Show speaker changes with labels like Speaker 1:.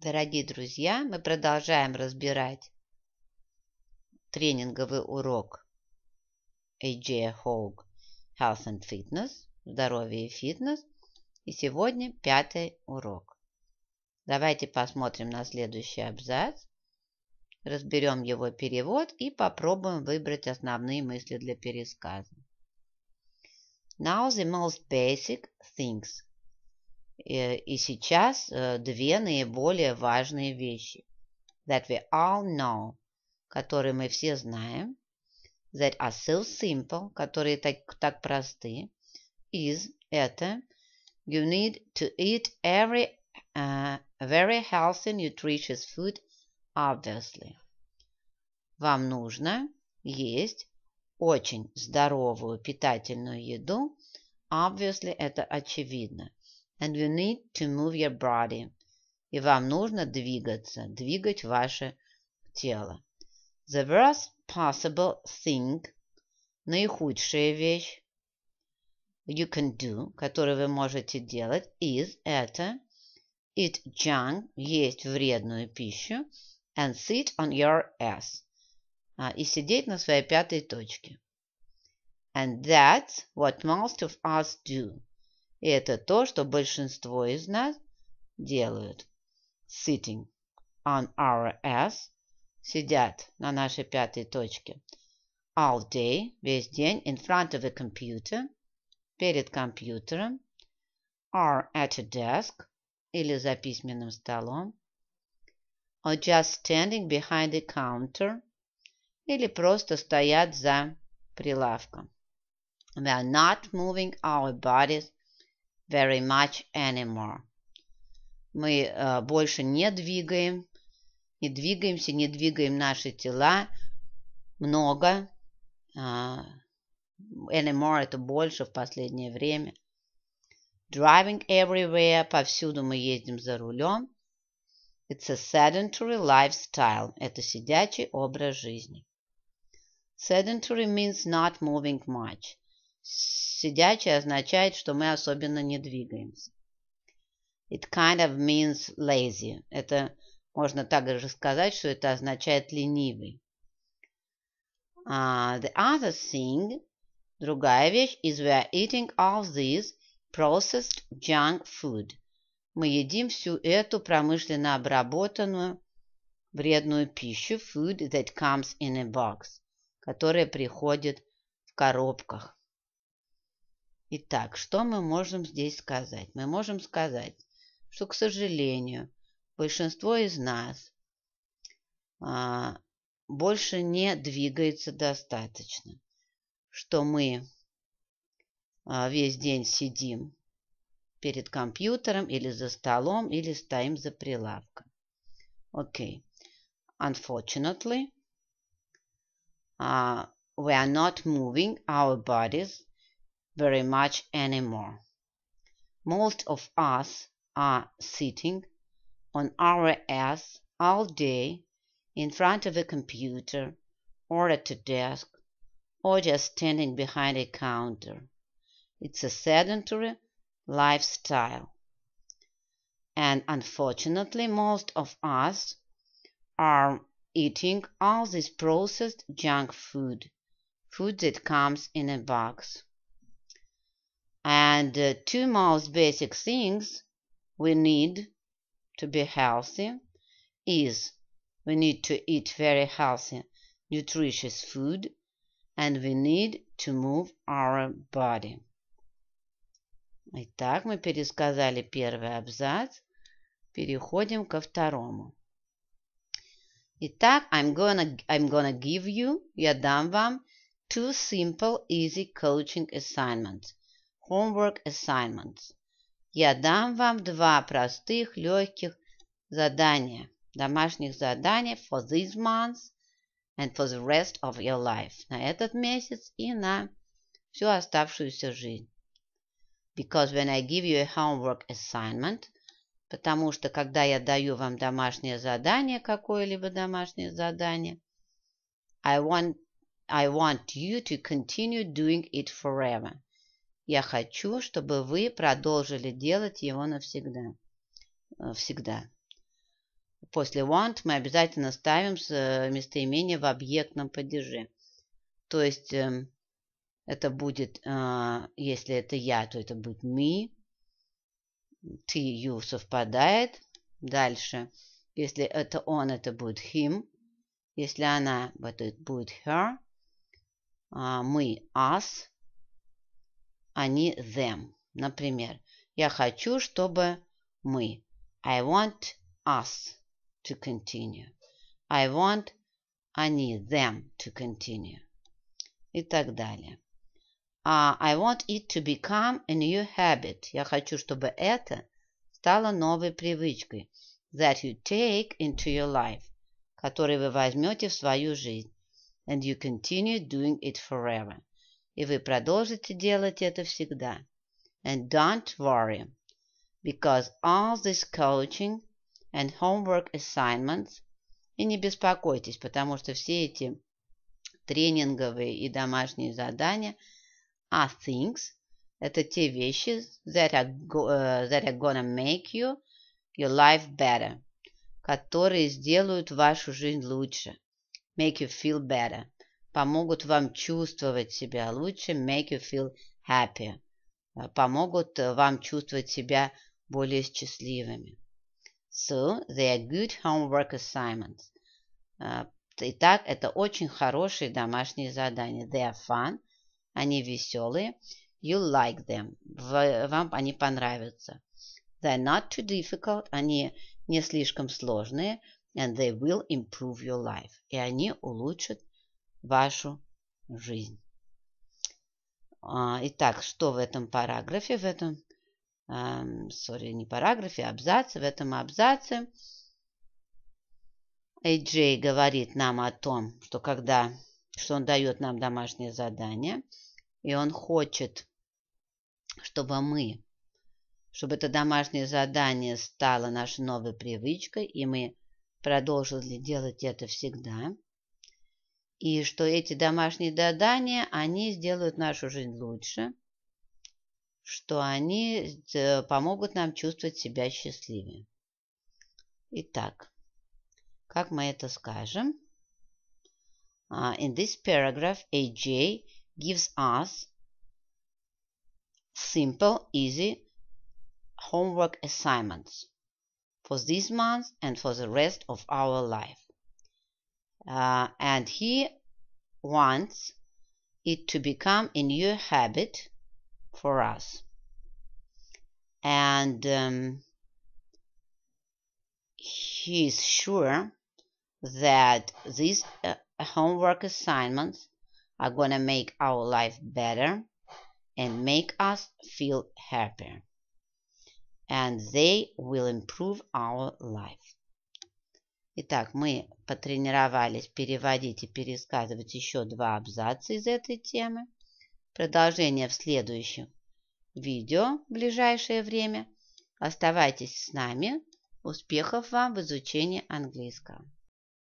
Speaker 1: Дорогие друзья, мы продолжаем разбирать тренинговый урок AJ Hogue Health and Fitness, здоровье и фитнес. И сегодня пятый урок. Давайте посмотрим на следующий абзац, разберем его перевод и попробуем выбрать основные мысли для пересказа. Now the most basic things Э, и сейчас э, две наиболее важные вещи that we all know, которые мы все знаем, that are so simple, которые так, так просты, is – это you need to eat every uh, very healthy nutritious food, obviously. Вам нужно есть очень здоровую питательную еду, obviously – это очевидно. and you need to move your body. И вам нужно двигаться, двигать ваше тело. The worst possible thing, наихудшая вещь, you can do, которую вы можете делать, is это eat junk, есть вредную пищу, and sit on your ass, а, и сидеть на своей пятой точке. And that's what most of us do. И это то, что большинство из нас делают. Sitting on our ass. Сидят на нашей пятой точке. All day. Весь день. In front of a computer. Перед компьютером. Are at a desk. Или за письменным столом. Or just standing behind the counter. Или просто стоят за прилавком. We are not moving our bodies very much anymore. Мы э, больше не двигаем, не двигаемся, не двигаем наши тела много. Э, anymore – это больше в последнее время. Driving everywhere – повсюду мы ездим за рулем. It's a sedentary lifestyle – это сидячий образ жизни. Sedentary means not moving much. Сидячая означает, что мы особенно не двигаемся. It kind of means lazy. Это можно также сказать, что это означает ленивый. Uh, the other thing, другая вещь, is we are eating all this processed junk food. Мы едим всю эту промышленно обработанную вредную пищу, food that comes in a box, которая приходит в коробках. Итак, что мы можем здесь сказать? Мы можем сказать, что, к сожалению, большинство из нас а, больше не двигается достаточно, что мы а, весь день сидим перед компьютером или за столом, или стоим за прилавком. Окей. Okay. Unfortunately, uh, we are not moving our bodies very much anymore. Most of us are sitting on our ass all day in front of a computer or at a desk or just standing behind a counter. It's a sedentary lifestyle. And unfortunately, most of us are eating all this processed junk food, food that comes in a box. And uh, two most basic things we need to be healthy is we need to eat very healthy, nutritious food and we need to move our body. Итак, мы пересказали первый абзац. Переходим ко второму. Итак, I'm gonna, I'm gonna give you, я дам вам, two simple easy coaching assignments. Homework Assignments. Я дам вам два простых, легких задания, домашних задания for this month and for the rest of your life. На этот месяц и на всю оставшуюся жизнь. Because when I give you a homework assignment, потому что когда я даю вам домашнее задание, какое-либо домашнее задание, I want, I want you to continue doing it forever. Я хочу, чтобы вы продолжили делать его навсегда. Э, всегда. После want мы обязательно ставим э, местоимение в объектном падеже. То есть эм, это будет, а, если это я, то это будет me. Ты, you совпадает. Дальше. Если это он, это будет him. Если она, это будет her. А, мы, us а не them. Например, я хочу, чтобы мы. I want us to continue. I want они, them to continue. И так далее. Uh, I want it to become a new habit. Я хочу, чтобы это стало новой привычкой. That you take into your life. Который вы возьмете в свою жизнь. And you continue doing it forever и вы продолжите делать это всегда. And don't worry, because all this coaching and homework assignments и не беспокойтесь, потому что все эти тренинговые и домашние задания are things – это те вещи that are, uh, that are gonna make you your life better, которые сделают вашу жизнь лучше, make you feel better – помогут вам чувствовать себя лучше, make you feel happy, э, помогут э, вам чувствовать себя более счастливыми. So, they are good homework assignments. Э, Итак, это очень хорошие домашние задания. They are fun. Они веселые. You like them. Вам они понравятся. They're not too difficult. Они не слишком сложные. And they will improve your life. И они улучшат вашу жизнь. А, итак, что в этом параграфе, в этом, сори, эм, не параграфе, а абзаце, в этом абзаце Эйджей говорит нам о том, что когда, что он дает нам домашнее задание, и он хочет, чтобы мы, чтобы это домашнее задание стало нашей новой привычкой, и мы продолжили делать это всегда – и что эти домашние задания, они сделают нашу жизнь лучше, что они э, помогут нам чувствовать себя счастливее. Итак, как мы это скажем? Uh, in this paragraph, AJ gives us simple, easy homework assignments for this month and for the rest of our life. uh, and he wants it to become a new habit for us. And um, he is sure that these uh, homework assignments are going to make our life better and make us feel happier. And they will improve our life. Итак, мы потренировались переводить и пересказывать еще два абзаца из этой темы. Продолжение в следующем видео в ближайшее время. Оставайтесь с нами. Успехов вам в изучении английского!